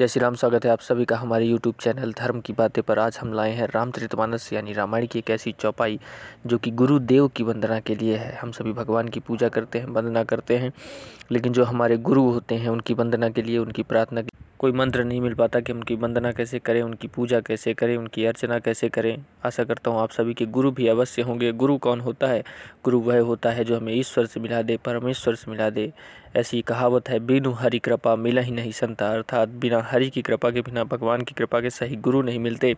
जय श्री राम स्वागत है आप सभी का हमारे यूट्यूब चैनल धर्म की बातें पर आज हम लाए हैं रामचरितमानस यानी रामायण की एक ऐसी चौपाई जो कि गुरुदेव की वंदना के लिए है हम सभी भगवान की पूजा करते हैं वंदना करते हैं लेकिन जो हमारे गुरु होते हैं उनकी वंदना के लिए उनकी प्रार्थना के कोई मंत्र नहीं मिल पाता कि उनकी वंदना कैसे करें उनकी पूजा कैसे करें उनकी अर्चना कैसे करें आशा करता हूँ आप सभी के गुरु भी अवश्य होंगे गुरु कौन होता है गुरु वह होता है जो हमें ईश्वर से मिला दे परमेश्वर से मिला दे ऐसी कहावत है बिनु हरि कृपा मिला ही नहीं संता अर्थात बिना हरि की कृपा के बिना भगवान की कृपा के सही गुरु नहीं मिलते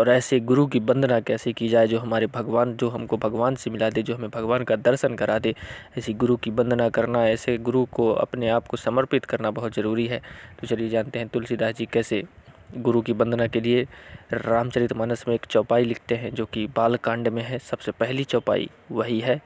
और ऐसे गुरु की वंदना कैसे की जाए जो हमारे भगवान जो हमको भगवान से मिला दे जो हमें भगवान का दर्शन करा दे ऐसी गुरु की वंदना करना ऐसे गुरु को अपने आप को समर्पित करना बहुत ज़रूरी है तो चलिए जानते हैं तुलसीदास जी कैसे गुरु की वंदना के लिए रामचरितमानस में एक चौपाई लिखते हैं जो कि बालकांड में है सबसे पहली चौपाई वही है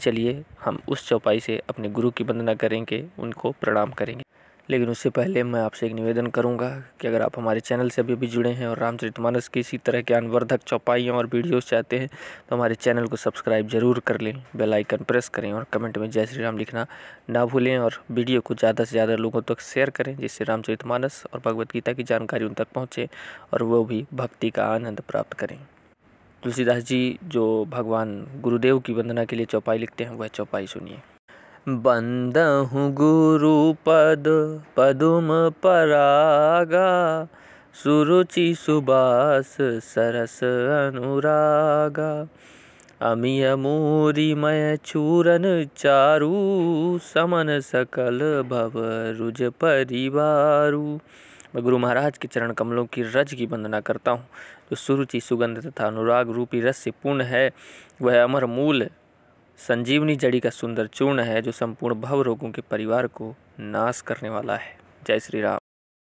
चलिए हम उस चौपाई से अपने गुरु की वंदना करेंगे उनको प्रणाम करेंगे लेकिन उससे पहले मैं आपसे एक निवेदन करूंगा कि अगर आप हमारे चैनल से अभी भी जुड़े हैं और रामचरितमानस की इसी तरह के अनवर्धक चौपाइयों और वीडियोस चाहते हैं तो हमारे चैनल को सब्सक्राइब जरूर कर लें बेल आइकन प्रेस करें और कमेंट में जय श्री राम लिखना ना भूलें और वीडियो को ज़्यादा से ज़्यादा लोगों तक शेयर करें जिससे रामचरित और भगवदगीता की जानकारी उन तक पहुँचे और वो भी भक्ति का आनंद प्राप्त करें तुलसीदास जी जो भगवान गुरुदेव की वंदना के लिए चौपाई लिखते हैं वह चौपाई सुनिए बंद हूँ गुरु पद पदुम परागा सुरुचि सुबास सरस अनुरागा अमीय मय चूरन चारु समन सकल भव रुज परिवारू मैं गुरु महाराज के चरण कमलों की रज की वंदना करता हूँ जो सुरुचि सुगंध तथा अनुराग रूपी रस से पूर्ण है वह अमर मूल संजीवनी जड़ी का सुंदर चूर्ण है जो संपूर्ण भव रोगों के परिवार को नाश करने वाला है जय श्री राम